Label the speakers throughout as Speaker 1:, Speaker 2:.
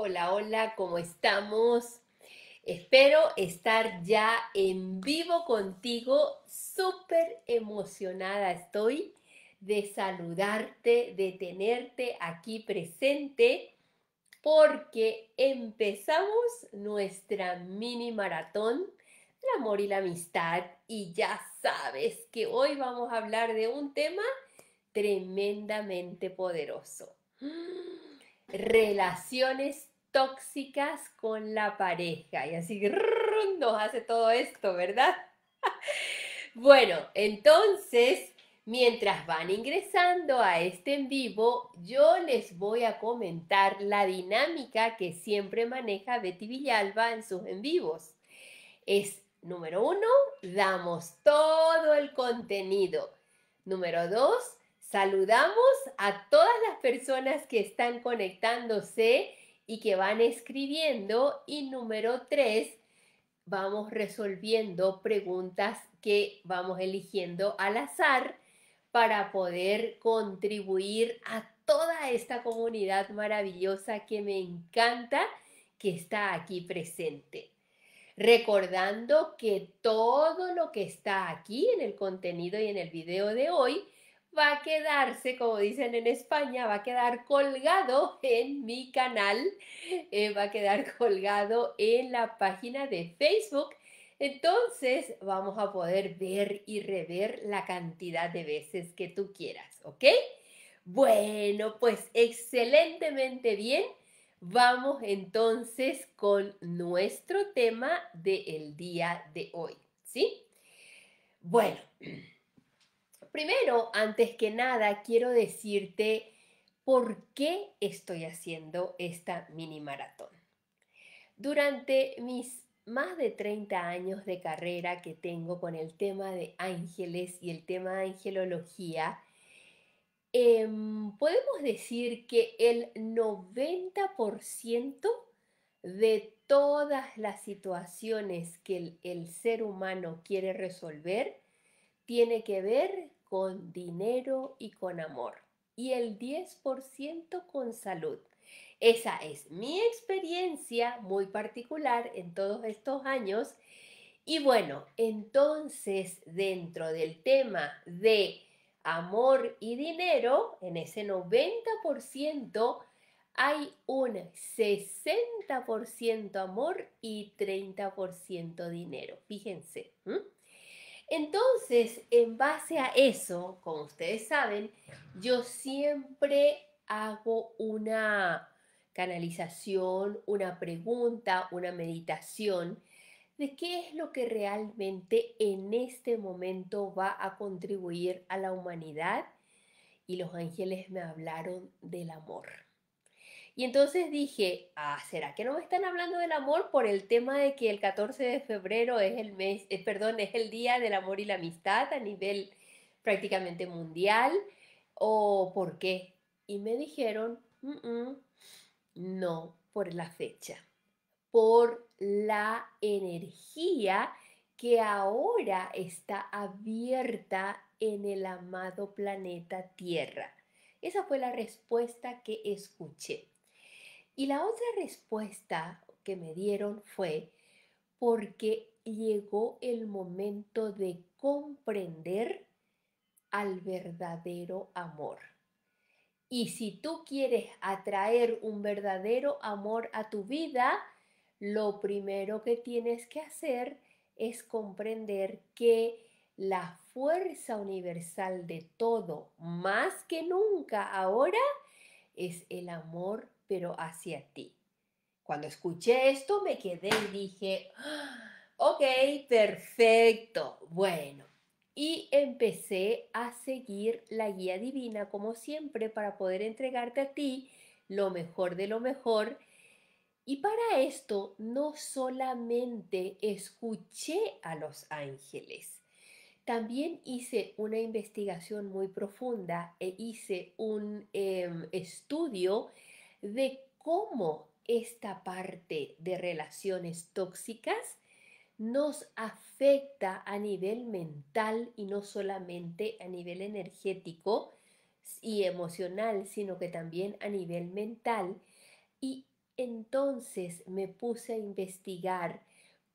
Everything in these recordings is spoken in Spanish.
Speaker 1: Hola, hola, ¿cómo estamos? Espero estar ya en vivo contigo. Súper emocionada estoy de saludarte, de tenerte aquí presente, porque empezamos nuestra mini maratón el amor y la amistad. Y ya sabes que hoy vamos a hablar de un tema tremendamente poderoso. Relaciones tóxicas con la pareja. Y así nos hace todo esto, ¿verdad? bueno, entonces, mientras van ingresando a este en vivo, yo les voy a comentar la dinámica que siempre maneja Betty Villalba en sus en vivos. Es, número uno, damos todo el contenido. Número dos, saludamos a todas las personas que están conectándose y que van escribiendo. Y número tres, vamos resolviendo preguntas que vamos eligiendo al azar para poder contribuir a toda esta comunidad maravillosa que me encanta que está aquí presente. Recordando que todo lo que está aquí en el contenido y en el video de hoy va a quedarse, como dicen en España, va a quedar colgado en mi canal, eh, va a quedar colgado en la página de Facebook. Entonces vamos a poder ver y rever la cantidad de veces que tú quieras, ¿ok? Bueno, pues excelentemente bien. Vamos entonces con nuestro tema del día de hoy, ¿sí? Bueno. Primero, antes que nada, quiero decirte por qué estoy haciendo esta mini maratón. Durante mis más de 30 años de carrera que tengo con el tema de ángeles y el tema de angelología, em, podemos decir que el 90% de todas las situaciones que el, el ser humano quiere resolver tiene que ver con dinero y con amor. Y el 10% con salud. Esa es mi experiencia muy particular en todos estos años. Y bueno, entonces dentro del tema de amor y dinero, en ese 90% hay un 60% amor y 30% dinero. Fíjense. ¿eh? Entonces, en base a eso, como ustedes saben, yo siempre hago una canalización, una pregunta, una meditación de qué es lo que realmente en este momento va a contribuir a la humanidad. Y los ángeles me hablaron del amor. Y entonces dije, ah, ¿será que no me están hablando del amor por el tema de que el 14 de febrero es el mes, eh, perdón, es el día del amor y la amistad a nivel prácticamente mundial? ¿O por qué? Y me dijeron, mm, mm, no, por la fecha, por la energía que ahora está abierta en el amado planeta Tierra. Esa fue la respuesta que escuché. Y la otra respuesta que me dieron fue porque llegó el momento de comprender al verdadero amor. Y si tú quieres atraer un verdadero amor a tu vida, lo primero que tienes que hacer es comprender que la fuerza universal de todo, más que nunca ahora, es el amor pero hacia ti. Cuando escuché esto me quedé y dije, ¡Ah! ok, perfecto, bueno. Y empecé a seguir la guía divina como siempre para poder entregarte a ti lo mejor de lo mejor. Y para esto no solamente escuché a los ángeles, también hice una investigación muy profunda e hice un em, estudio de cómo esta parte de relaciones tóxicas nos afecta a nivel mental y no solamente a nivel energético y emocional, sino que también a nivel mental. Y entonces me puse a investigar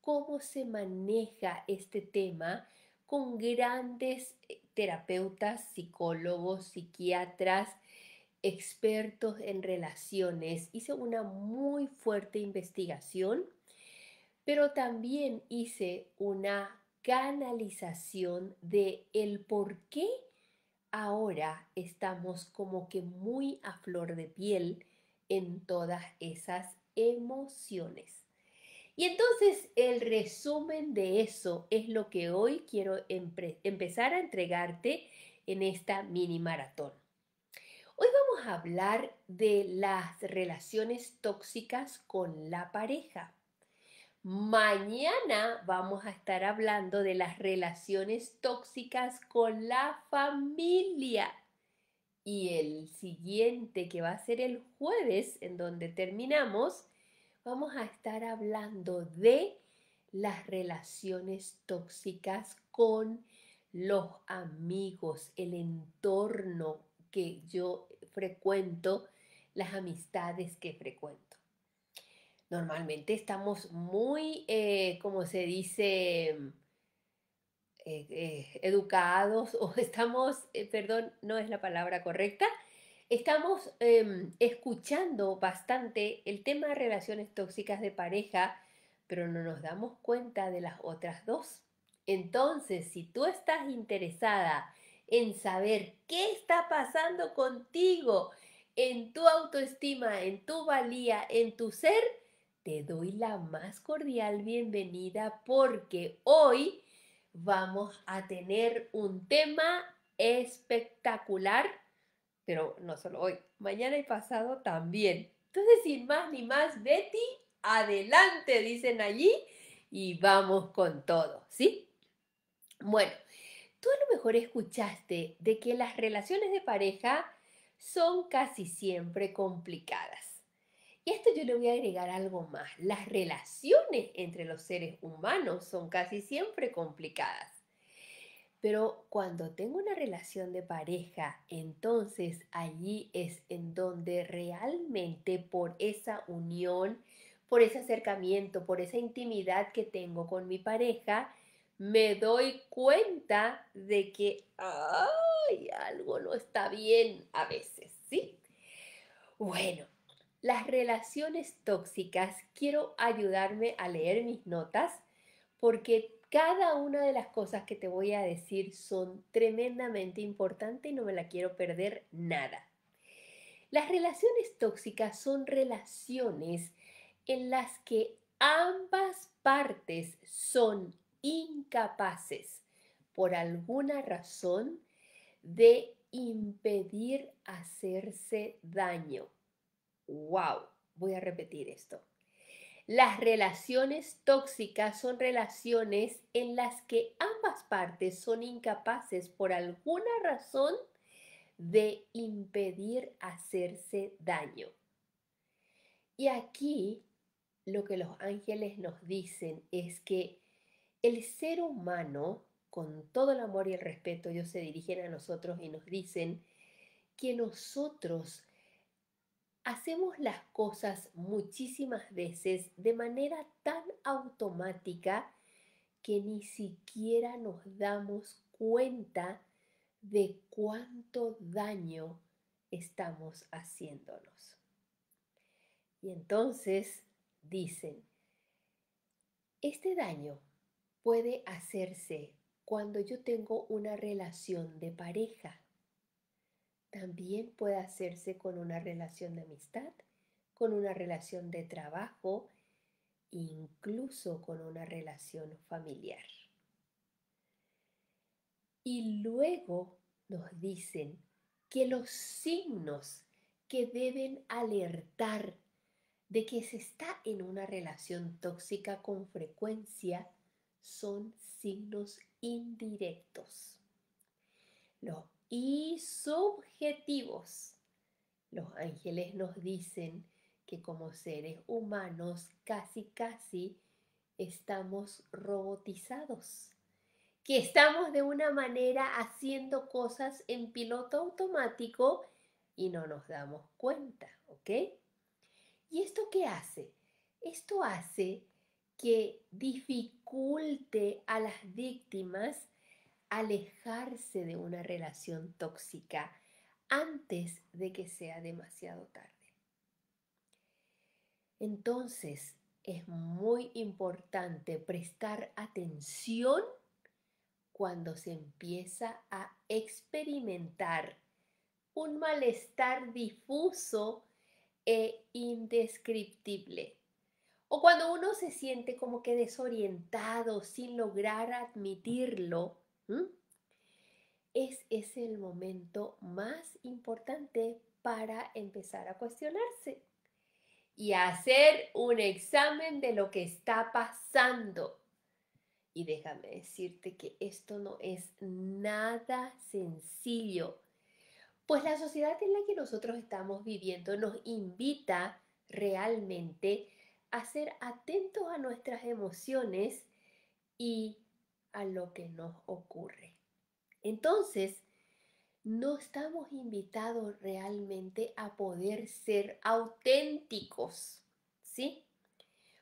Speaker 1: cómo se maneja este tema con grandes eh, terapeutas, psicólogos, psiquiatras, expertos en relaciones hice una muy fuerte investigación, pero también hice una canalización de el por qué ahora estamos como que muy a flor de piel en todas esas emociones. Y entonces el resumen de eso es lo que hoy quiero empezar a entregarte en esta mini maratón. Hoy vamos a hablar de las relaciones tóxicas con la pareja. Mañana vamos a estar hablando de las relaciones tóxicas con la familia. Y el siguiente, que va a ser el jueves, en donde terminamos, vamos a estar hablando de las relaciones tóxicas con los amigos, el entorno que yo frecuento, las amistades que frecuento. Normalmente estamos muy, eh, como se dice, eh, eh, educados o estamos, perdón, no es la palabra correcta, estamos em, escuchando bastante el tema de relaciones tóxicas de pareja, pero no nos damos cuenta de las otras dos. Entonces, si tú estás interesada en saber qué está pasando contigo, en tu autoestima, en tu valía, en tu ser, te doy la más cordial bienvenida porque hoy vamos a tener un tema espectacular, pero no solo hoy, mañana y pasado también. Entonces, sin más ni más, Betty, adelante, dicen allí, y vamos con todo, ¿sí? Bueno, Tú a lo mejor escuchaste de que las relaciones de pareja son casi siempre complicadas. Y a esto yo le voy a agregar algo más. Las relaciones entre los seres humanos son casi siempre complicadas. Pero cuando tengo una relación de pareja, entonces allí es en donde realmente por esa unión, por ese acercamiento, por esa intimidad que tengo con mi pareja, me doy cuenta de que algo no está bien a veces, ¿sí? Bueno, las relaciones tóxicas, quiero ayudarme a leer mis notas porque cada una de las cosas que te voy a decir son tremendamente importantes y no me la quiero perder nada. Las relaciones tóxicas son relaciones en las que ambas partes son incapaces por alguna razón de impedir hacerse daño. ¡Wow! Voy a repetir esto. Las relaciones tóxicas son relaciones en las que ambas partes son incapaces por alguna razón de impedir hacerse daño. Y aquí lo que los ángeles nos dicen es que el ser humano, con todo el amor y el respeto, ellos se dirigen a nosotros y nos dicen que nosotros hacemos las cosas muchísimas veces de manera tan automática que ni siquiera nos damos cuenta de cuánto daño estamos haciéndonos. Y entonces dicen, este daño puede hacerse cuando yo tengo una relación de pareja. También puede hacerse con una relación de amistad, con una relación de trabajo, incluso con una relación familiar. Y luego nos dicen que los signos que deben alertar de que se está en una relación tóxica con frecuencia son signos indirectos. Los y subjetivos. Los ángeles nos dicen que como seres humanos casi casi estamos robotizados, que estamos de una manera haciendo cosas en piloto automático y no nos damos cuenta, ¿ok? ¿Y esto qué hace? Esto hace que dificulte a las víctimas alejarse de una relación tóxica antes de que sea demasiado tarde. Entonces, es muy importante prestar atención cuando se empieza a experimentar un malestar difuso e indescriptible. O cuando uno se siente como que desorientado sin lograr admitirlo, es el momento más importante para empezar a cuestionarse y hacer un examen de lo que está pasando. Y déjame decirte que esto no es nada sencillo, pues la sociedad en la que nosotros estamos viviendo nos invita realmente a ser atentos a nuestras emociones y a lo que nos ocurre. Entonces, no estamos invitados realmente a poder ser auténticos, ¿sí?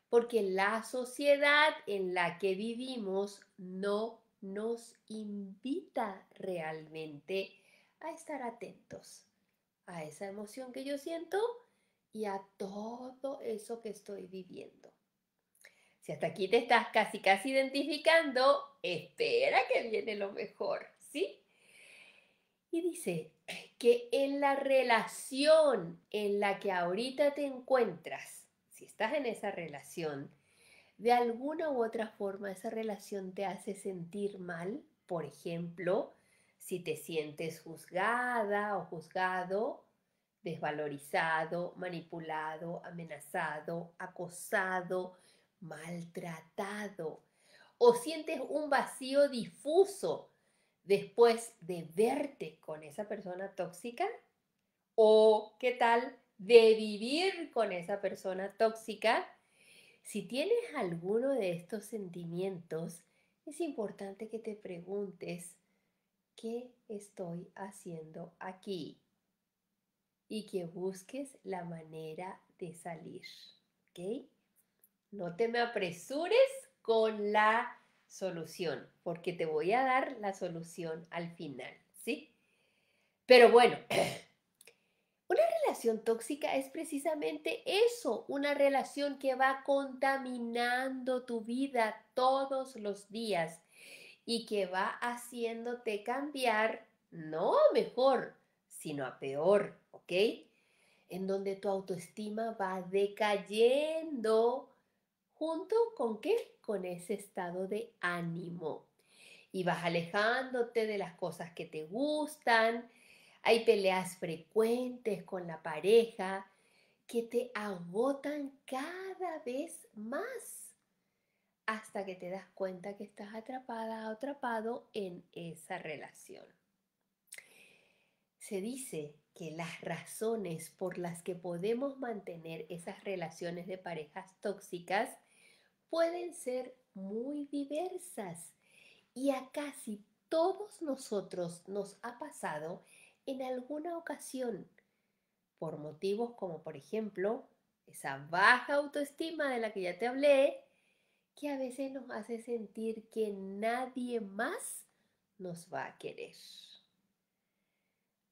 Speaker 1: Porque la sociedad en la que vivimos no nos invita realmente a estar atentos a esa emoción que yo siento y a todo eso que estoy viviendo. Si hasta aquí te estás casi casi identificando, espera que viene lo mejor, ¿sí? Y dice que en la relación en la que ahorita te encuentras, si estás en esa relación, de alguna u otra forma esa relación te hace sentir mal, por ejemplo, si te sientes juzgada o juzgado desvalorizado, manipulado, amenazado, acosado, maltratado. O sientes un vacío difuso después de verte con esa persona tóxica. O qué tal de vivir con esa persona tóxica. Si tienes alguno de estos sentimientos, es importante que te preguntes, ¿qué estoy haciendo aquí? y que busques la manera de salir. ¿Ok? No te me apresures con la solución, porque te voy a dar la solución al final, ¿sí? Pero bueno, una relación tóxica es precisamente eso, una relación que va contaminando tu vida todos los días y que va haciéndote cambiar, no mejor, sino a peor, ¿ok? En donde tu autoestima va decayendo junto con qué? Con ese estado de ánimo. Y vas alejándote de las cosas que te gustan. Hay peleas frecuentes con la pareja que te agotan cada vez más hasta que te das cuenta que estás atrapada, o atrapado en esa relación. Se dice que las razones por las que podemos mantener esas relaciones de parejas tóxicas pueden ser muy diversas y a casi todos nosotros nos ha pasado en alguna ocasión por motivos como por ejemplo esa baja autoestima de la que ya te hablé, que a veces nos hace sentir que nadie más nos va a querer.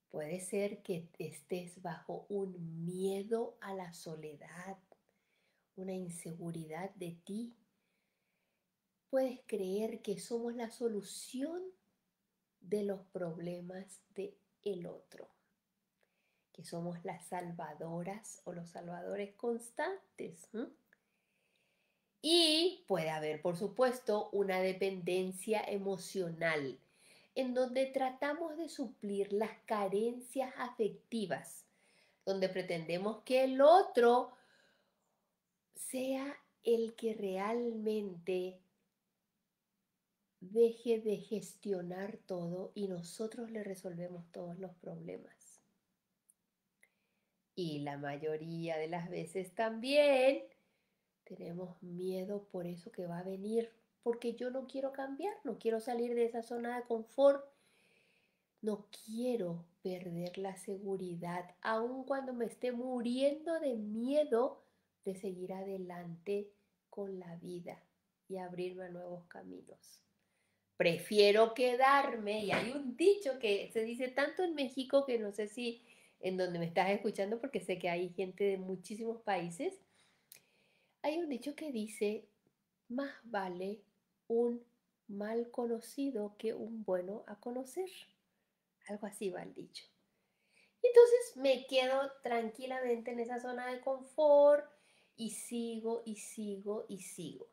Speaker 1: Puede ser que estés bajo un miedo a la soledad, una inseguridad de ti. Puedes creer que somos la solución de los problemas de el otro, que somos las salvadoras o los salvadores constantes. Y puede haber, por supuesto, una dependencia emocional en donde tratamos de suplir las carencias afectivas, donde pretendemos que el otro sea el que realmente deje de gestionar todo y nosotros le resolvemos todos los problemas. Y la mayoría de las veces también tenemos miedo por eso que va a venir porque yo no quiero cambiar, no quiero salir de esa zona de confort, no quiero perder la seguridad, aun cuando me esté muriendo de miedo de seguir adelante con la vida y abrirme a nuevos caminos. Prefiero quedarme, y hay un dicho que se dice tanto en México que no sé si en donde me estás escuchando, porque sé que hay gente de muchísimos países, hay un dicho que dice, más vale un mal conocido que un bueno a conocer. Algo así va el dicho. Entonces me quedo tranquilamente en esa zona de confort y sigo y sigo y sigo.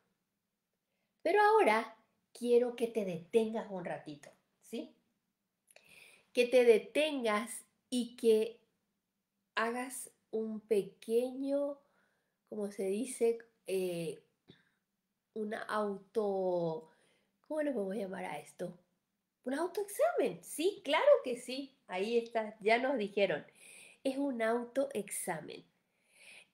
Speaker 1: Pero ahora quiero que te detengas un ratito, ¿sí? Que te detengas y que hagas un pequeño, como se dice, eh, un auto... ¿Cómo le a llamar a esto? Un autoexamen. Sí, claro que sí. Ahí está, ya nos dijeron. Es un autoexamen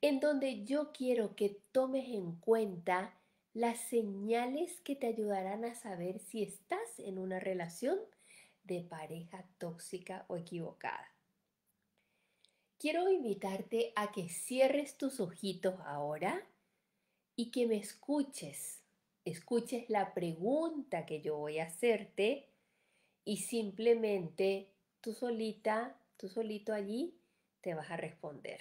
Speaker 1: en donde yo quiero que tomes en cuenta las señales que te ayudarán a saber si estás en una relación de pareja tóxica o equivocada. Quiero invitarte a que cierres tus ojitos ahora y que me escuches. Escuches la pregunta que yo voy a hacerte y simplemente tú solita, tú solito allí te vas a responder.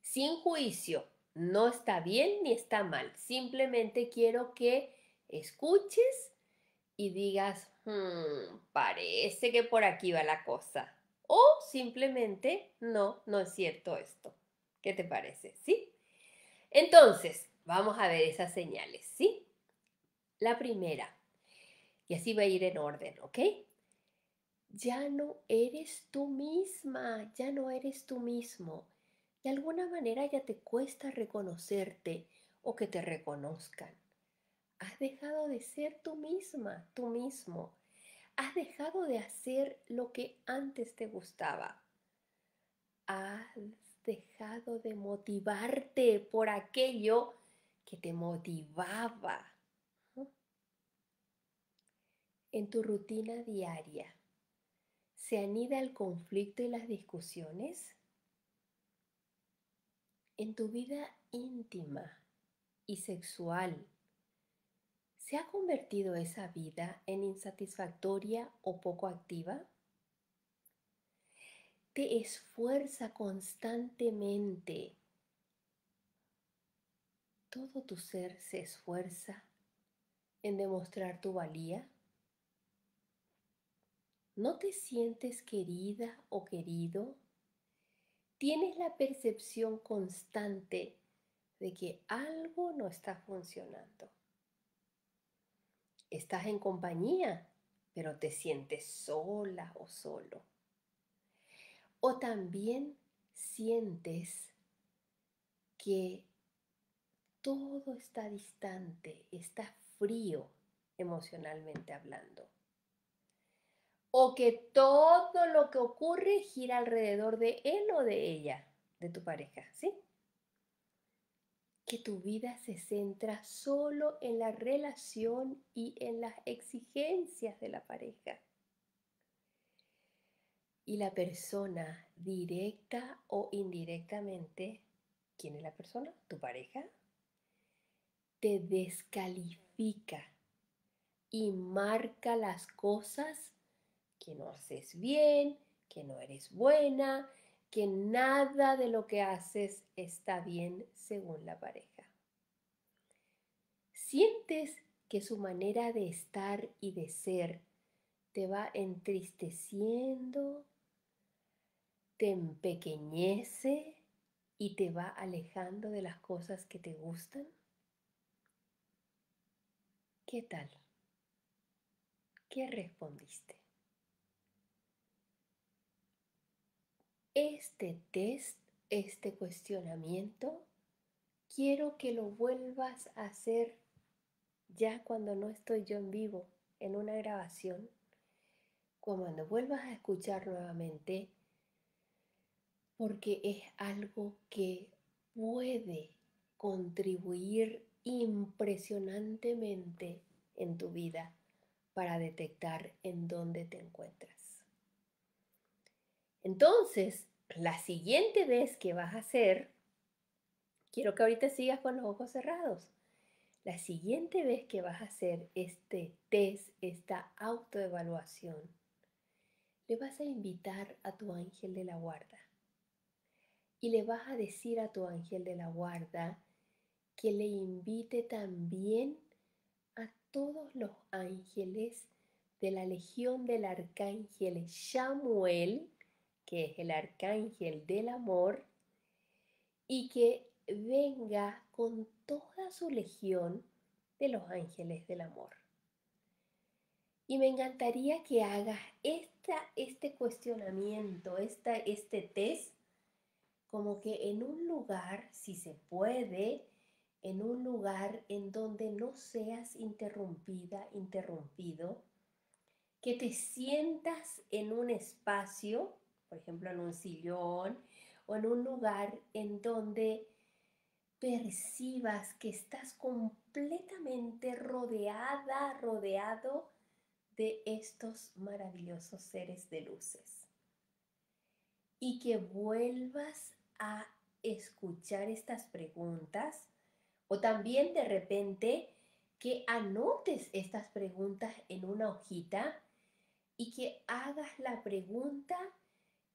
Speaker 1: Sin juicio, no está bien ni está mal. Simplemente quiero que escuches y digas, hmm, parece que por aquí va la cosa. O simplemente, no, no es cierto esto. ¿Qué te parece? ¿Sí? Entonces, Vamos a ver esas señales, ¿sí? La primera, y así va a ir en orden, ¿ok? Ya no eres tú misma, ya no eres tú mismo. De alguna manera ya te cuesta reconocerte o que te reconozcan. Has dejado de ser tú misma, tú mismo. Has dejado de hacer lo que antes te gustaba. Has dejado de motivarte por aquello que te motivaba en tu rutina diaria. ¿Se anida el conflicto y las discusiones? En tu vida íntima y sexual, ¿se ha convertido esa vida en insatisfactoria o poco activa? te esfuerza constantemente todo tu ser se esfuerza en demostrar tu valía? ¿No te sientes querida o querido? ¿Tienes la percepción constante de que algo no está funcionando? Estás en compañía, pero te sientes sola o solo. O también sientes que todo está distante, está frío emocionalmente hablando. O que todo lo que ocurre gira alrededor de él o de ella, de tu pareja, ¿sí? Que tu vida se centra solo en la relación y en las exigencias de la pareja. Y la persona, directa o indirectamente, ¿quién es la persona? ¿Tu pareja? te descalifica y marca las cosas que no haces bien, que no eres buena, que nada de lo que haces está bien según la pareja. Sientes que su manera de estar y de ser te va entristeciendo, te empequeñece y te va alejando de las cosas que te gustan. ¿Qué tal? ¿Qué respondiste? Este test, este cuestionamiento, quiero que lo vuelvas a hacer ya cuando no estoy yo en vivo en una grabación, cuando vuelvas a escuchar nuevamente, porque es algo que puede contribuir impresionantemente en tu vida para detectar en dónde te encuentras. Entonces, la siguiente vez que vas a hacer, quiero que ahorita sigas con los ojos cerrados. La siguiente vez que vas a hacer este test, esta autoevaluación, le vas a invitar a tu ángel de la guarda y le vas a decir a tu ángel de la guarda que le invite también a todos los ángeles de la legión del arcángel Samuel, que es el arcángel del amor, y que venga con toda su legión de los ángeles del amor. Y me encantaría que hagas esta, este cuestionamiento, este test, como que en un lugar, si se puede, en un lugar en donde no seas interrumpida, interrumpido, que te sientas en un espacio, por ejemplo en un sillón o en un lugar en donde percibas que estás completamente rodeada, rodeado de estos maravillosos seres de luces. Y que vuelvas a escuchar estas preguntas o también de repente que anotes estas preguntas en una hojita y que hagas la pregunta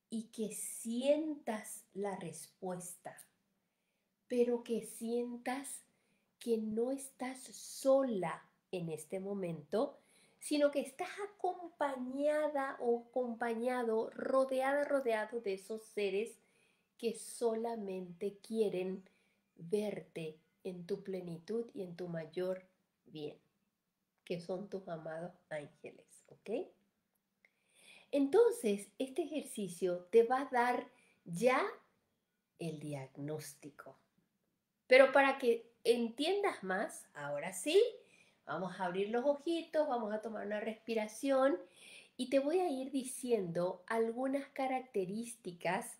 Speaker 1: y que sientas la respuesta, pero que sientas que no estás sola en este momento, sino que estás acompañada o acompañado, rodeada, rodeado de esos seres que solamente quieren verte en tu plenitud y en tu mayor bien, que son tus amados ángeles, ¿ok? Entonces, este ejercicio te va a dar ya el diagnóstico. Pero para que entiendas más, ahora sí, vamos a abrir los ojitos, vamos a tomar una respiración y te voy a ir diciendo algunas características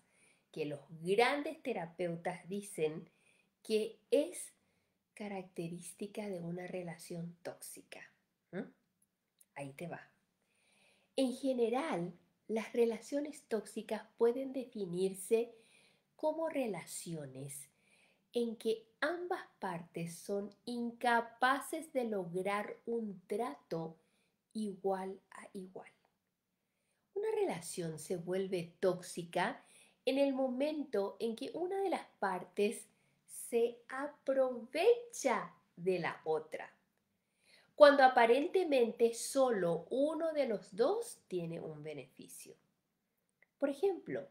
Speaker 1: que los grandes terapeutas dicen que es característica de una relación tóxica. Ahí te va. En general, las relaciones tóxicas pueden definirse como relaciones en que ambas partes son incapaces de lograr un trato igual a igual. Una relación se vuelve tóxica en el momento en que una de las partes se aprovecha de la otra. Cuando aparentemente solo uno de los dos tiene un beneficio. Por ejemplo,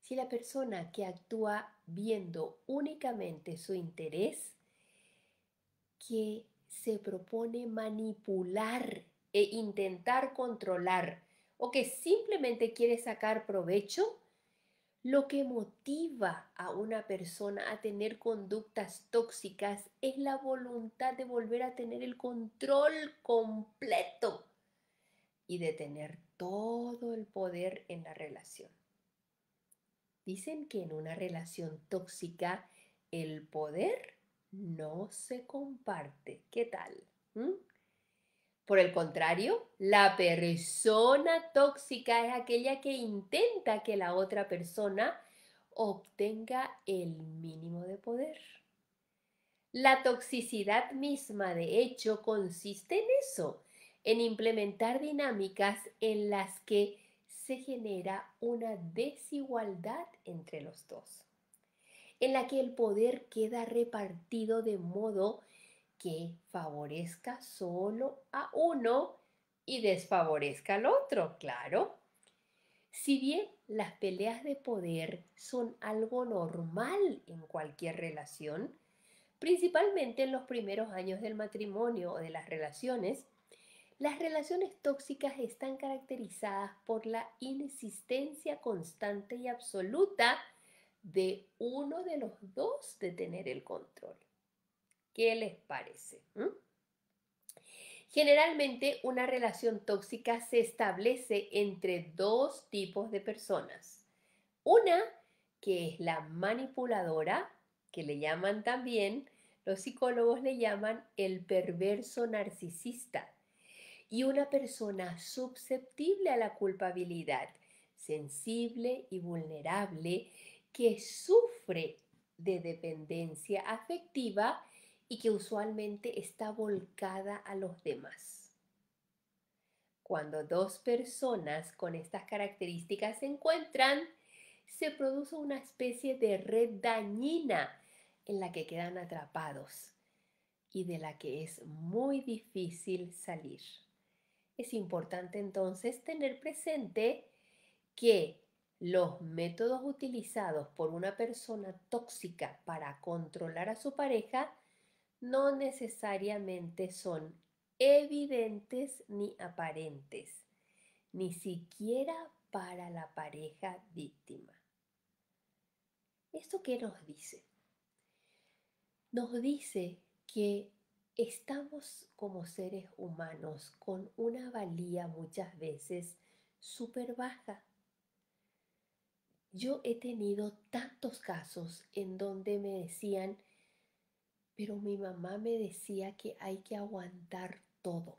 Speaker 1: si la persona que actúa viendo únicamente su interés, que se propone manipular e intentar controlar, o que simplemente quiere sacar provecho, lo que motiva a una persona a tener conductas tóxicas es la voluntad de volver a tener el control completo y de tener todo el poder en la relación. Dicen que en una relación tóxica el poder no se comparte. ¿Qué tal? ¿Mm? Por el contrario, la persona tóxica es aquella que intenta que la otra persona obtenga el mínimo de poder. La toxicidad misma, de hecho, consiste en eso, en implementar dinámicas en las que se genera una desigualdad entre los dos, en la que el poder queda repartido de modo que favorezca solo a uno y desfavorezca al otro, claro. Si bien las peleas de poder son algo normal en cualquier relación, principalmente en los primeros años del matrimonio o de las relaciones, las relaciones tóxicas están caracterizadas por la inexistencia constante y absoluta de uno de los dos de tener el control. ¿Qué les parece? ¿Mm? Generalmente una relación tóxica se establece entre dos tipos de personas. Una que es la manipuladora, que le llaman también, los psicólogos le llaman el perverso narcisista, y una persona susceptible a la culpabilidad, sensible y vulnerable, que sufre de dependencia afectiva y que usualmente está volcada a los demás. Cuando dos personas con estas características se encuentran, se produce una especie de red dañina en la que quedan atrapados y de la que es muy difícil salir. Es importante entonces tener presente que los métodos utilizados por una persona tóxica para controlar a su pareja no necesariamente son evidentes ni aparentes, ni siquiera para la pareja víctima. ¿Esto qué nos dice? Nos dice que estamos como seres humanos con una valía muchas veces súper baja. Yo he tenido tantos casos en donde me decían, pero mi mamá me decía que hay que aguantar todo.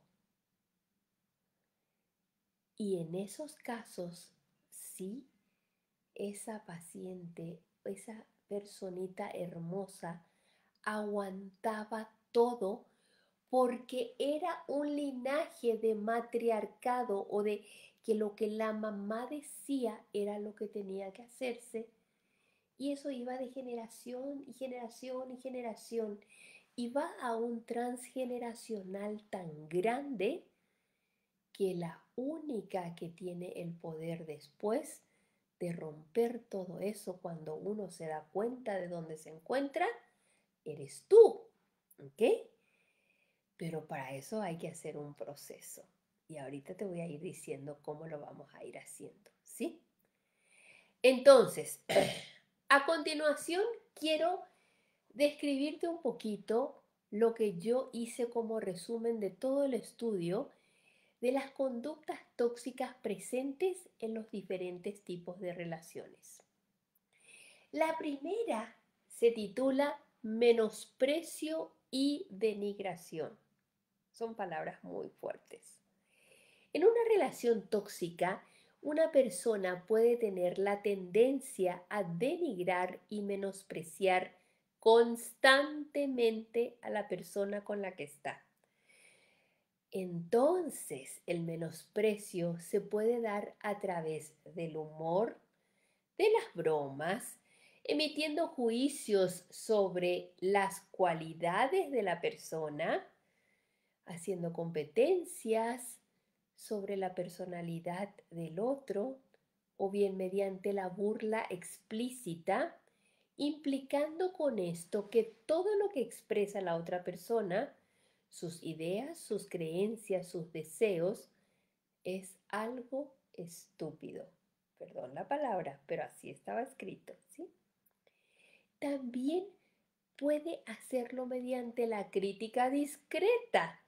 Speaker 1: Y en esos casos, sí, esa paciente, esa personita hermosa, aguantaba todo porque era un linaje de matriarcado o de que lo que la mamá decía era lo que tenía que hacerse y eso iba de generación y generación y generación. Y va a un transgeneracional tan grande que la única que tiene el poder después de romper todo eso cuando uno se da cuenta de dónde se encuentra, eres tú. ¿Ok? Pero para eso hay que hacer un proceso. Y ahorita te voy a ir diciendo cómo lo vamos a ir haciendo. ¿Sí? Entonces... A continuación, quiero describirte un poquito lo que yo hice como resumen de todo el estudio de las conductas tóxicas presentes en los diferentes tipos de relaciones. La primera se titula menosprecio y denigración. Son palabras muy fuertes. En una relación tóxica, una persona puede tener la tendencia a denigrar y menospreciar constantemente a la persona con la que está. Entonces el menosprecio se puede dar a través del humor, de las bromas, emitiendo juicios sobre las cualidades de la persona, haciendo competencias, sobre la personalidad del otro o bien mediante la burla explícita, implicando con esto que todo lo que expresa la otra persona, sus ideas, sus creencias, sus deseos, es algo estúpido. Perdón la palabra, pero así estaba escrito, ¿sí? También puede hacerlo mediante la crítica discreta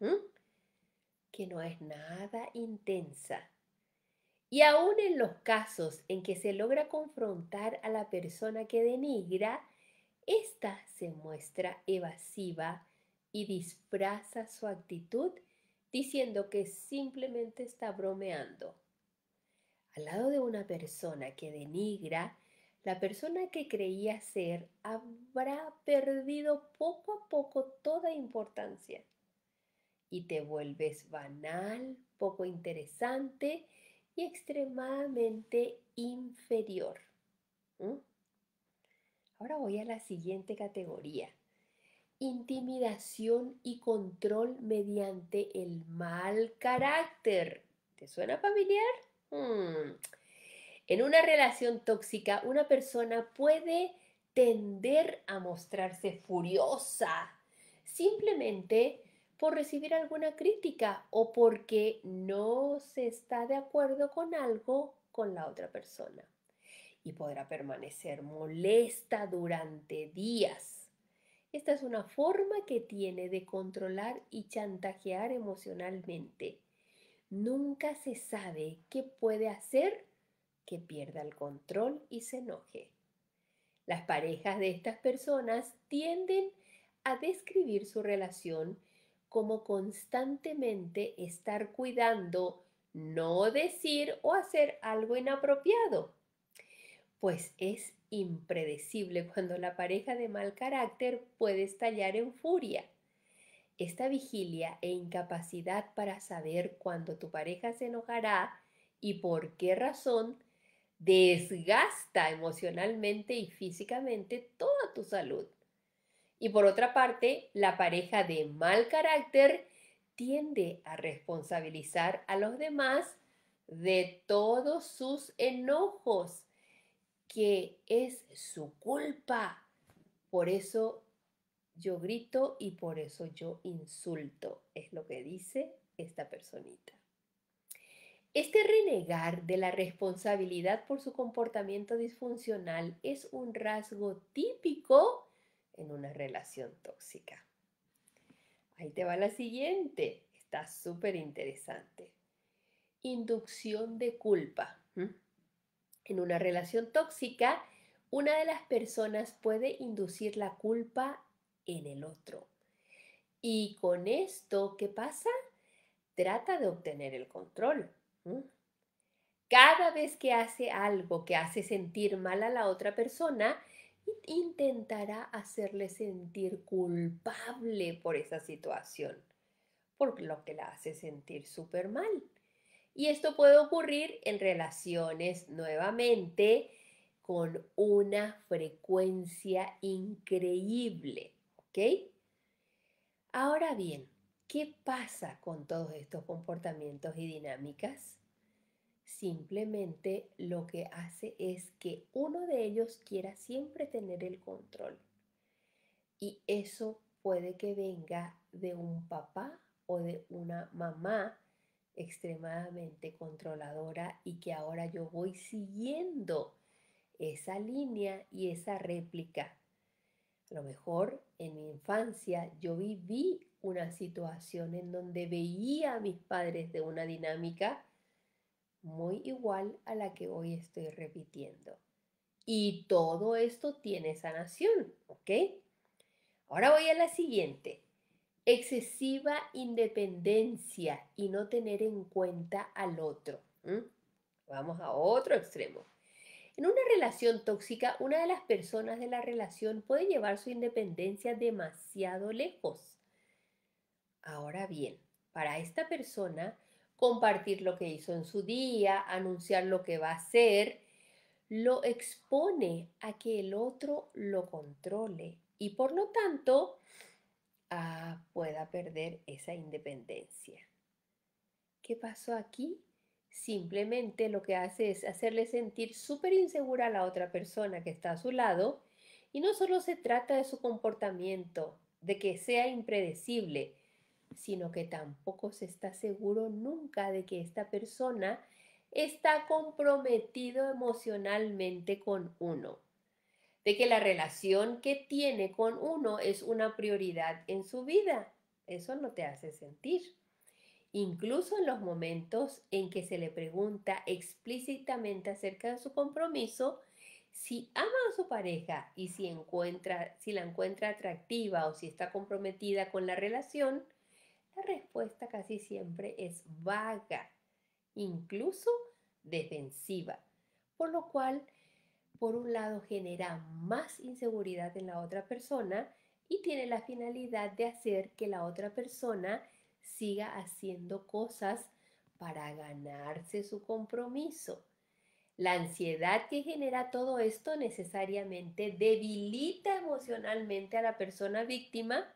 Speaker 1: que no es nada intensa. Y aún en los casos en que se logra confrontar a la persona que denigra, ésta se muestra evasiva y disfraza su actitud diciendo que simplemente está bromeando. Al lado de una persona que denigra, la persona que creía ser habrá perdido poco a poco toda importancia y te vuelves banal, poco interesante y extremadamente inferior. Ahora voy a la siguiente categoría. Intimidación y control mediante el mal carácter. ¿Te suena familiar? Mm. En una relación tóxica, una persona puede tender a mostrarse furiosa, simplemente por recibir alguna crítica o porque no se está de acuerdo con algo con la otra persona. Y podrá permanecer molesta durante días. Esta es una forma que tiene de controlar y chantajear emocionalmente. Nunca se sabe qué puede hacer que pierda el control y se enoje. Las parejas de estas personas tienden a describir su relación como constantemente estar cuidando no decir o hacer algo inapropiado, pues es impredecible cuando la pareja de mal carácter puede estallar en furia. Esta vigilia e incapacidad para saber cuándo tu pareja se enojará y por qué razón desgasta emocionalmente y físicamente toda tu salud. Y por otra parte, la pareja de mal carácter tiende a responsabilizar a los demás de todos sus enojos, que es su culpa. Por eso yo grito y por eso yo insulto, es lo que dice esta personita. Este renegar de la responsabilidad por su comportamiento disfuncional es un rasgo típico en una relación tóxica. Ahí te va la siguiente, está súper interesante. Inducción de culpa. En una relación tóxica, una de las personas puede inducir la culpa en el otro. Y con esto, ¿qué pasa? Trata de obtener el control. Cada vez que hace algo que hace sentir mal a la otra persona, intentará hacerle sentir culpable por esa situación, por lo que la hace sentir súper mal. Y esto puede ocurrir en relaciones nuevamente con una frecuencia increíble, ¿ok? Ahora bien, ¿qué pasa con todos estos comportamientos y dinámicas? Simplemente lo que hace es que uno de ellos quiera siempre tener el control. Y eso puede que venga de un papá o de una mamá extremadamente controladora y que ahora yo voy siguiendo esa línea y esa réplica. A lo mejor en mi infancia yo viví una situación en donde veía a mis padres de una dinámica muy igual a la que hoy estoy repitiendo. Y todo esto tiene sanación, ¿ok? Ahora voy a la siguiente. Excesiva independencia y no tener en cuenta al otro. Vamos a otro extremo. En una relación tóxica, una de las personas de la relación puede llevar su independencia demasiado lejos. Ahora bien, para esta persona, compartir lo que hizo en su día, anunciar lo que va a hacer, lo expone a que el otro lo controle y por lo tanto ah, pueda perder esa independencia. ¿Qué pasó aquí? Simplemente lo que hace es hacerle sentir súper insegura a la otra persona que está a su lado y no solo se trata de su comportamiento, de que sea impredecible, sino que tampoco se está seguro nunca de que esta persona está comprometido emocionalmente con uno, de que la relación que tiene con uno es una prioridad en su vida. Eso no te hace sentir. Incluso en los momentos en que se le pregunta explícitamente acerca de su compromiso, si ama a su pareja y si, si la encuentra atractiva o si está comprometida con la relación, la respuesta casi siempre es vaga, incluso defensiva, por lo cual, por un lado, genera más inseguridad en la otra persona y tiene la finalidad de hacer que la otra persona siga haciendo cosas para ganarse su compromiso. La ansiedad que genera todo esto necesariamente debilita emocionalmente a la persona víctima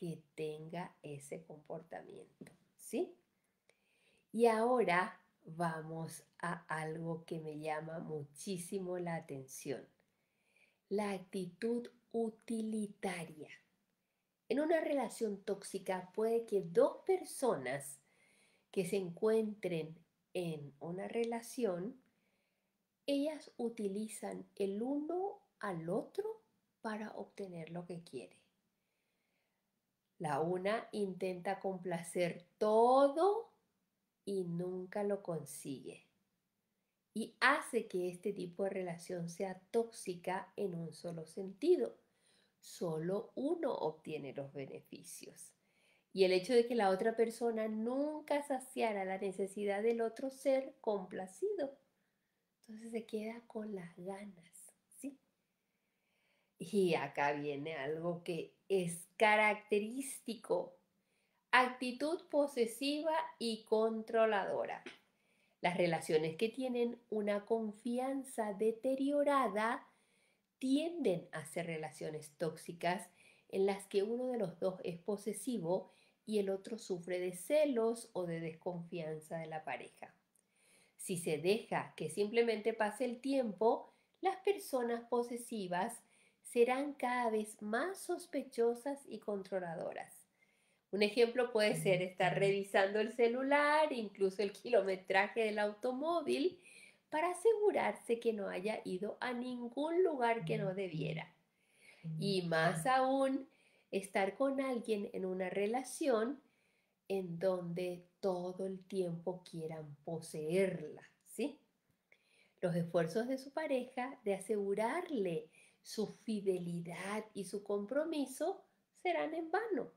Speaker 1: que tenga ese comportamiento, ¿sí? Y ahora vamos a algo que me llama muchísimo la atención, la actitud utilitaria. En una relación tóxica puede que dos personas que se encuentren en una relación, ellas utilizan el uno al otro para obtener lo que quieren. La una intenta complacer todo y nunca lo consigue. Y hace que este tipo de relación sea tóxica en un solo sentido. Solo uno obtiene los beneficios. Y el hecho de que la otra persona nunca saciara la necesidad del otro ser complacido. Entonces se queda con las ganas, Y acá viene algo que es característico. Actitud posesiva y controladora. Las relaciones que tienen una confianza deteriorada tienden a ser relaciones tóxicas en las que uno de los dos es posesivo y el otro sufre de celos o de desconfianza de la pareja. Si se deja que simplemente pase el tiempo, las personas posesivas serán cada vez más sospechosas y controladoras. Un ejemplo puede ser estar revisando el celular, incluso el kilometraje del automóvil, para asegurarse que no haya ido a ningún lugar que no debiera. Y mm, más aún, estar con alguien en una relación en donde todo el tiempo quieran poseerla, ¿sí? Los esfuerzos de su pareja de asegurarle su fidelidad y su compromiso serán en vano.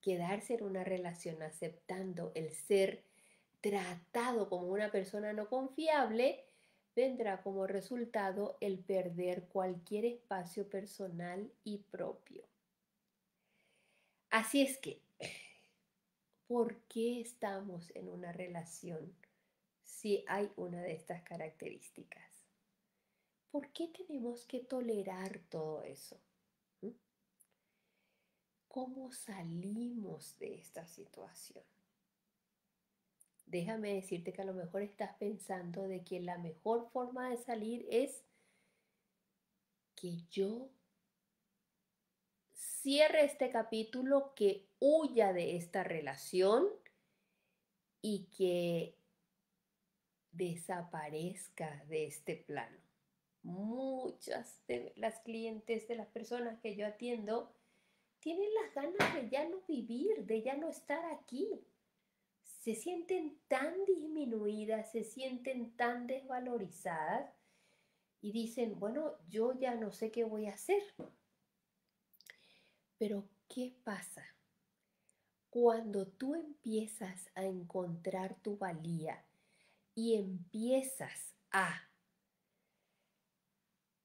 Speaker 1: Quedarse en una relación aceptando el ser tratado como una persona no confiable vendrá como resultado el perder cualquier espacio personal y propio. Así es que, ¿por qué estamos en una relación si hay una de estas características? ¿Por qué tenemos que tolerar todo eso? ¿Mm? ¿Cómo salimos de esta situación? Déjame decirte que a lo mejor estás pensando de que la mejor forma de salir es que yo cierre este capítulo, que huya de esta relación y que desaparezca de este plano muchas de las clientes, de las personas que yo atiendo, tienen las ganas de ya no vivir, de ya no estar aquí. Se sienten tan disminuidas, se sienten tan desvalorizadas y dicen, bueno, yo ya no sé qué voy a hacer. Pero, ¿qué pasa? Cuando tú empiezas a encontrar tu valía y empiezas a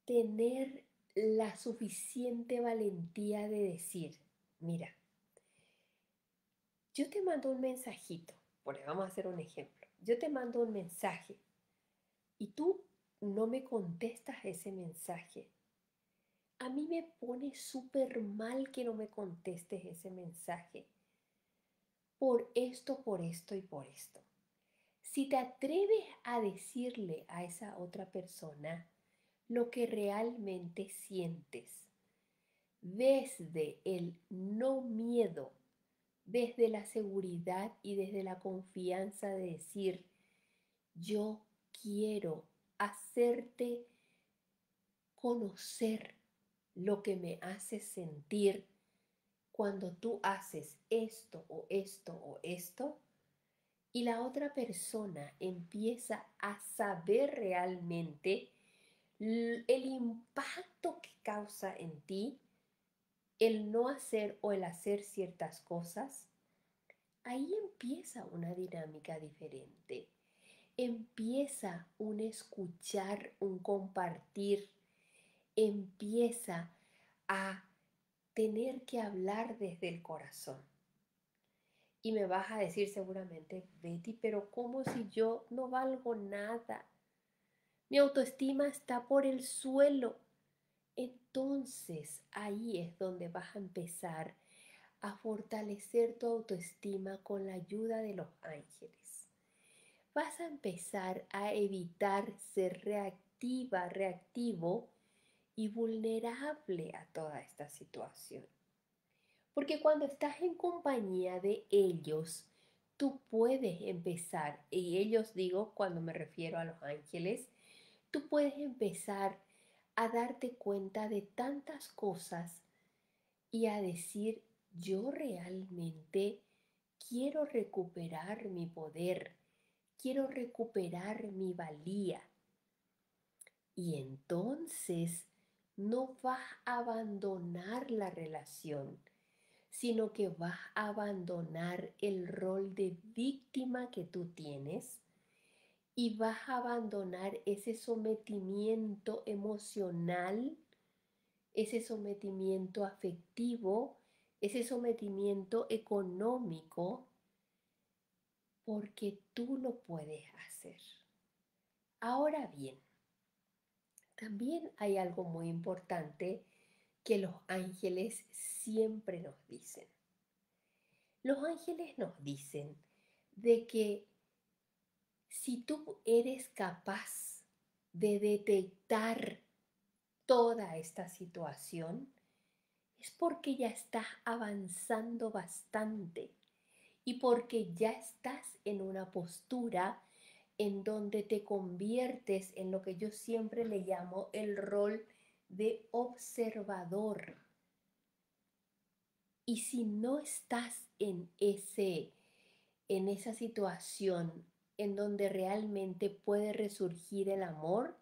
Speaker 1: tener la suficiente valentía de decir, mira, yo te mando un mensajito, bueno, vamos a hacer un ejemplo, yo te mando un mensaje y tú no me contestas ese mensaje. A mí me pone súper mal que no me contestes ese mensaje. Por esto, por esto y por esto. Si te atreves a decirle a esa otra persona, lo que realmente sientes. Desde el no miedo, desde la seguridad y desde la confianza de decir, yo quiero hacerte conocer lo que me hace sentir cuando tú haces esto o esto o esto y la otra persona empieza a saber realmente el impacto que causa en ti el no hacer o el hacer ciertas cosas, ahí empieza una dinámica diferente. Empieza un escuchar, un compartir. Empieza a tener que hablar desde el corazón. Y me vas a decir seguramente, Betty, pero como si yo no valgo nada? mi autoestima está por el suelo. Entonces ahí es donde vas a empezar a fortalecer tu autoestima con la ayuda de los ángeles. Vas a empezar a evitar ser reactiva, reactivo y vulnerable a toda esta situación. Porque cuando estás en compañía de ellos, tú puedes empezar, y ellos digo cuando me refiero a los ángeles, tú puedes empezar a darte cuenta de tantas cosas y a decir, yo realmente quiero recuperar mi poder, quiero recuperar mi valía. Y entonces no vas a abandonar la relación, sino que vas a abandonar el rol de víctima que tú tienes y vas a abandonar ese sometimiento emocional, ese sometimiento afectivo, ese sometimiento económico, porque tú lo puedes hacer. Ahora bien, también hay algo muy importante que los ángeles siempre nos dicen. Los ángeles nos dicen de que si tú eres capaz de detectar toda esta situación, es porque ya estás avanzando bastante y porque ya estás en una postura en donde te conviertes en lo que yo siempre le llamo el rol de observador. Y si no estás en ese en esa situación en donde realmente puede resurgir el amor,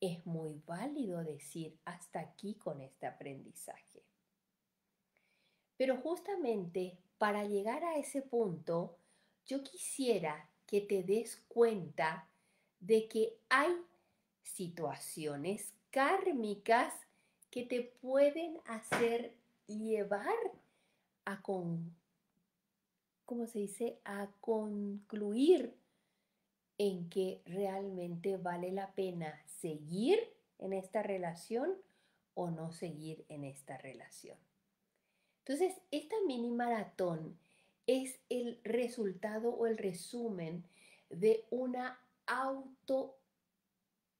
Speaker 1: es muy válido decir hasta aquí con este aprendizaje. Pero justamente para llegar a ese punto, yo quisiera que te des cuenta de que hay situaciones kármicas que te pueden hacer llevar a con, se dice? a concluir en que realmente vale la pena seguir en esta relación o no seguir en esta relación. Entonces, esta mini maratón es el resultado o el resumen de una auto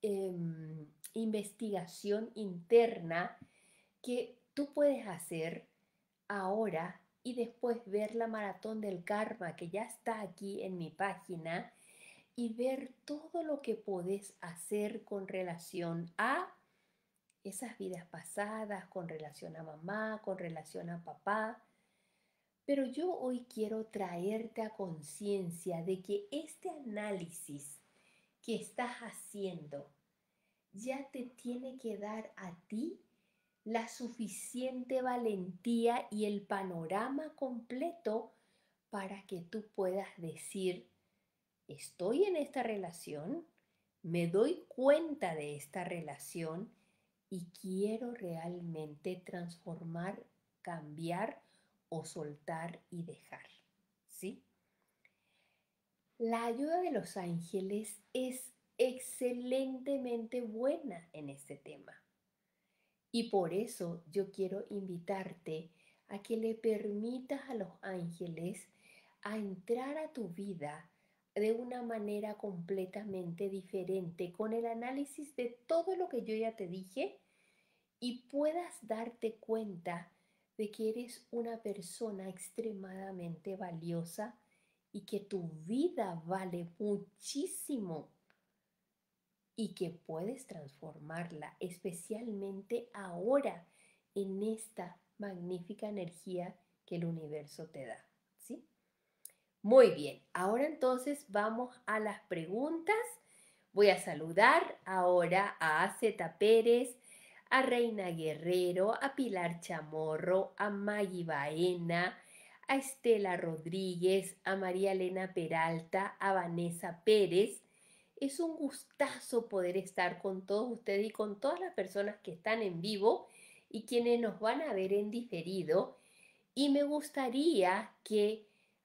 Speaker 1: em, investigación interna que tú puedes hacer ahora y después ver la maratón del karma que ya está aquí en mi página y ver todo lo que podés hacer con relación a esas vidas pasadas, con relación a mamá, con relación a papá. Pero yo hoy quiero traerte a conciencia de que este análisis que estás haciendo ya te tiene que dar a ti la suficiente valentía y el panorama completo para que tú puedas decir, estoy en esta relación, me doy cuenta de esta relación y quiero realmente transformar, cambiar o soltar y dejar. ¿Sí? La ayuda de los ángeles es excelentemente buena en este tema. Y por eso yo quiero invitarte a que le permitas a los ángeles a entrar a tu vida de una manera completamente diferente, con el análisis de todo lo que yo ya te dije y puedas darte cuenta de que eres una persona extremadamente valiosa y que tu vida vale muchísimo y que puedes transformarla, especialmente ahora en esta magnífica energía que el universo te da. Muy bien, ahora entonces vamos a las preguntas. Voy a saludar ahora a Zeta Pérez, a Reina Guerrero, a Pilar Chamorro, a Maggie Baena, a Estela Rodríguez, a María Elena Peralta, a Vanessa Pérez. Es un gustazo poder estar con todos ustedes y con todas las personas que están en vivo y quienes nos van a ver en diferido. Y me gustaría que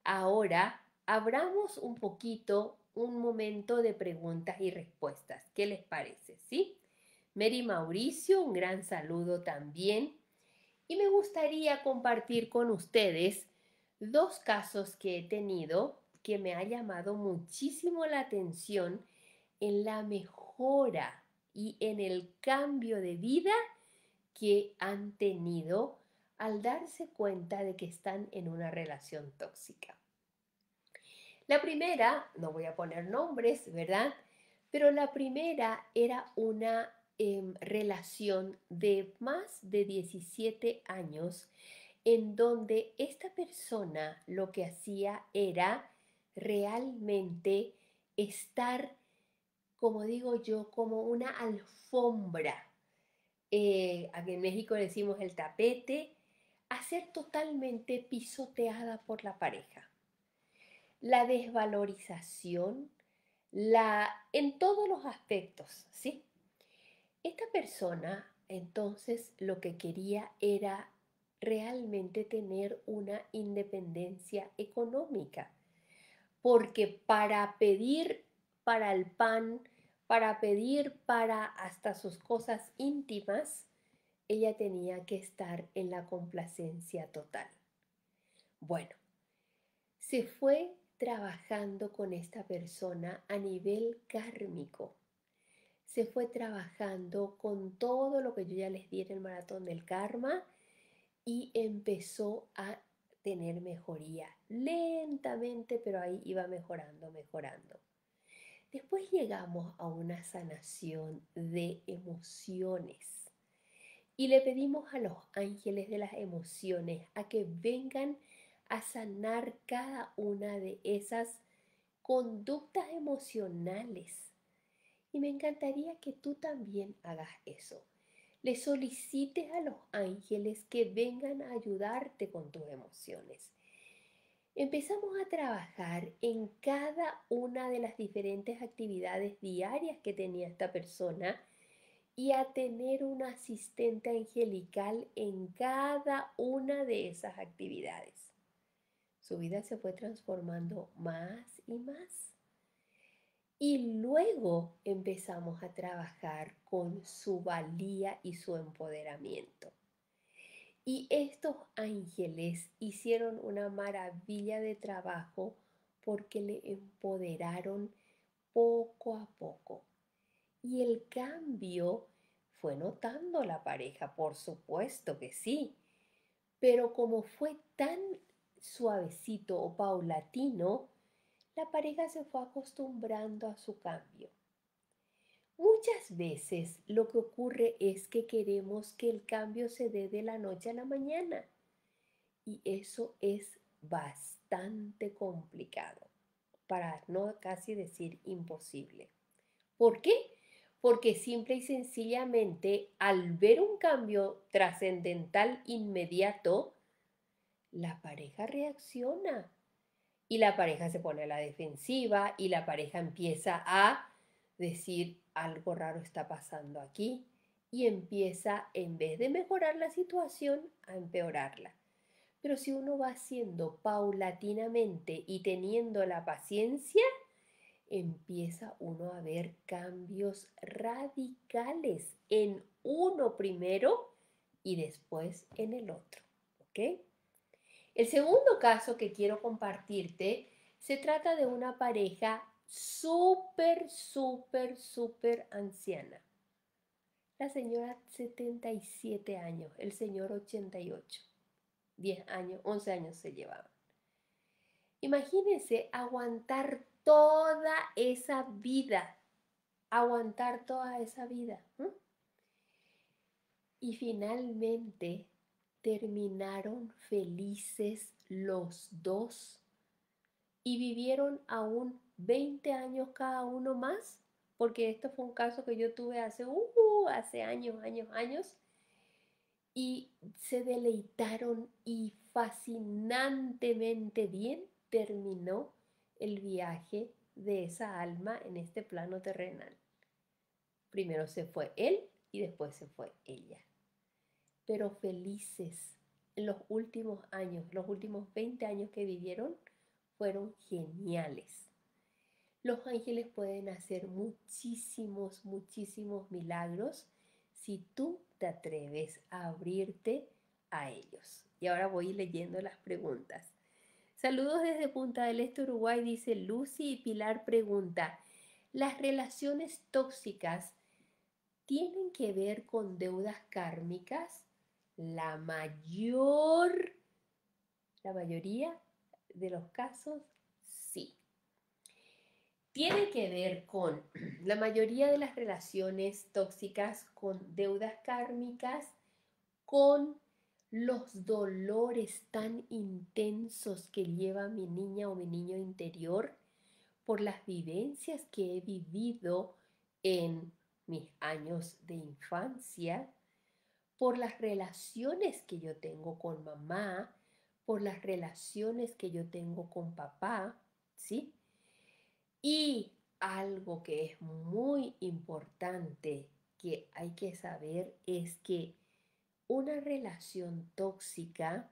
Speaker 1: Ahora abramos un poquito un momento de preguntas y respuestas. ¿Qué les parece? ¿Sí? Mary Mauricio, un gran saludo también. Y me gustaría compartir con ustedes dos casos que he tenido que me ha llamado muchísimo la atención en la mejora y en el cambio de vida que han tenido al darse cuenta de que están en una relación tóxica. La primera, no voy a poner nombres, ¿verdad? Pero la primera era una em, relación de más de 17 años en donde esta persona lo que hacía era realmente estar, como digo yo, como una alfombra. Eh, aquí en México decimos el tapete, a ser totalmente pisoteada por la pareja la desvalorización, la, en todos los aspectos, ¿sí? Esta persona entonces lo que quería era realmente tener una independencia económica, porque para pedir para el pan, para pedir para hasta sus cosas íntimas, ella tenía que estar en la complacencia total. Bueno, se fue trabajando con esta persona a nivel kármico. Se fue trabajando con todo lo que yo ya les di en el maratón del karma y empezó a tener mejoría. Lentamente, pero ahí iba mejorando, mejorando. Después llegamos a una sanación de emociones y le pedimos a los ángeles de las emociones a que vengan a sanar cada una de esas conductas emocionales. Y me encantaría que tú también hagas eso. Le solicites a los ángeles que vengan a ayudarte con tus emociones. Empezamos a trabajar en cada una de las diferentes actividades diarias que tenía esta persona y a tener un asistente angelical en cada una de esas actividades. Su vida se fue transformando más y más. Y luego empezamos a trabajar con su valía y su empoderamiento. Y estos ángeles hicieron una maravilla de trabajo porque le empoderaron poco a poco. Y el cambio fue notando la pareja, por supuesto que sí, pero como fue tan suavecito o paulatino, la pareja se fue acostumbrando a su cambio. Muchas veces lo que ocurre es que queremos que el cambio se dé de la noche a la mañana y eso es bastante complicado, para no casi decir imposible. ¿Por qué? Porque simple y sencillamente al ver un cambio trascendental inmediato, la pareja reacciona y la pareja se pone a la defensiva y la pareja empieza a decir algo raro está pasando aquí y empieza en vez de mejorar la situación a empeorarla. Pero si uno va haciendo paulatinamente y teniendo la paciencia, empieza uno a ver cambios radicales en uno primero y después en el otro. ¿Ok? El segundo caso que quiero compartirte se trata de una pareja súper, súper, súper anciana. La señora 77 años, el señor 88. 10 años, 11 años se llevaban. Imagínense aguantar toda esa vida, aguantar toda esa vida. Y finalmente terminaron felices los dos y vivieron aún 20 años cada uno más, porque esto fue un caso que yo tuve hace, uh, hace años, años, años, y se deleitaron y fascinantemente bien terminó el viaje de esa alma en este plano terrenal. Primero se fue él y después se fue ella pero felices. Los últimos años, los últimos 20 años que vivieron fueron geniales. Los ángeles pueden hacer muchísimos, muchísimos milagros si tú te atreves a abrirte a ellos. Y ahora voy leyendo las preguntas. Saludos desde Punta del Este, Uruguay, dice Lucy y Pilar pregunta, ¿las relaciones tóxicas tienen que ver con deudas kármicas? la mayor, la mayoría de los casos, sí. Tiene que ver con la mayoría de las relaciones tóxicas, con deudas kármicas, con los dolores tan intensos que lleva mi niña o mi niño interior por las vivencias que he vivido en mis años de infancia, por las relaciones que yo tengo con mamá, por las relaciones que yo tengo con papá, ¿sí? Y algo que es muy importante que hay que saber es que una relación tóxica,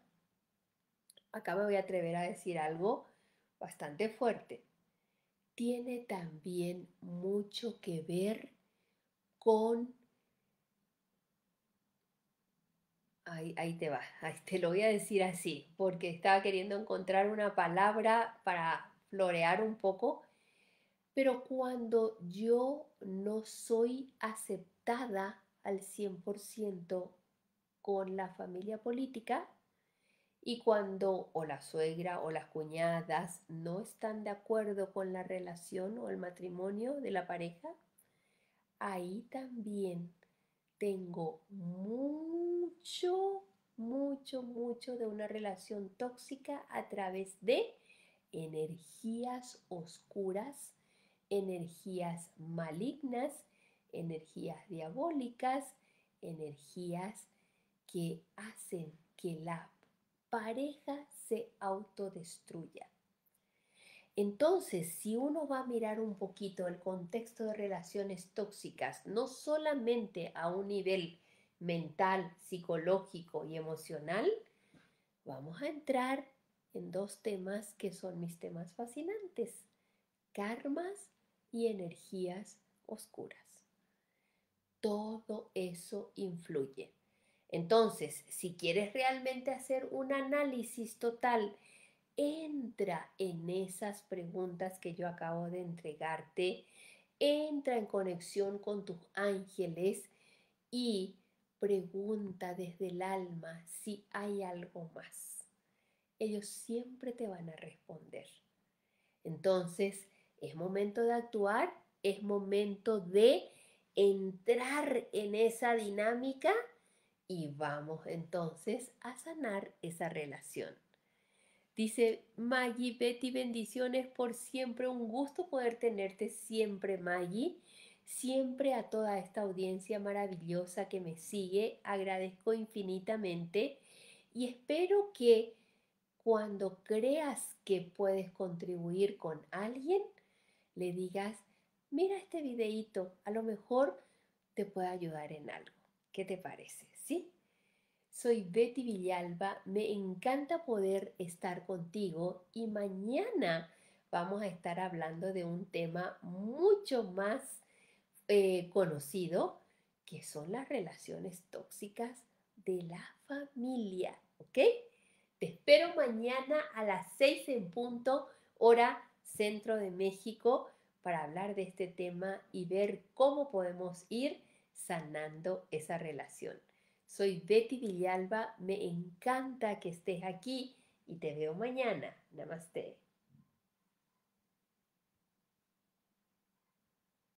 Speaker 1: acá me voy a atrever a decir algo bastante fuerte, tiene también mucho que ver con Ahí, te va, te lo voy a decir así, porque estaba queriendo encontrar una palabra para florear un poco, pero cuando yo no soy aceptada al 100% con la familia política y cuando o la suegra o las cuñadas no están de acuerdo con la relación o el matrimonio de la pareja, ahí también tengo muy mucho, mucho, mucho de una relación tóxica a través de energías oscuras, energías malignas, energías diabólicas, energías que hacen que la pareja se autodestruya. Entonces, si uno va a mirar un poquito el contexto de relaciones tóxicas, no solamente a un nivel mental, psicológico y emocional, vamos a entrar en dos temas que son mis temas fascinantes, karmas y energías oscuras. Todo eso influye. Entonces, si quieres realmente hacer un análisis total, entra en esas preguntas que yo acabo de entregarte, entra en conexión con tus ángeles y pregunta desde el alma si hay algo más. Ellos siempre te van a responder. Entonces, es momento de actuar, es momento de entrar en esa dinámica y vamos entonces a sanar esa relación. Dice Maggie, Betty, bendiciones por siempre, un gusto poder tenerte siempre, Maggie. Siempre a toda esta audiencia maravillosa que me sigue, agradezco infinitamente y espero que cuando creas que puedes contribuir con alguien, le digas, mira este videíto, a lo mejor te puede ayudar en algo. ¿Qué te parece? ¿Sí? Soy Betty Villalba, me encanta poder estar contigo y mañana vamos a estar hablando de un tema mucho más eh, conocido, que son las relaciones tóxicas de la familia, ¿ok? Te espero mañana a las 6 en punto, hora centro de México, para hablar de este tema y ver cómo podemos ir sanando esa relación. Soy Betty Villalba, me encanta que estés aquí y te veo mañana. Namaste.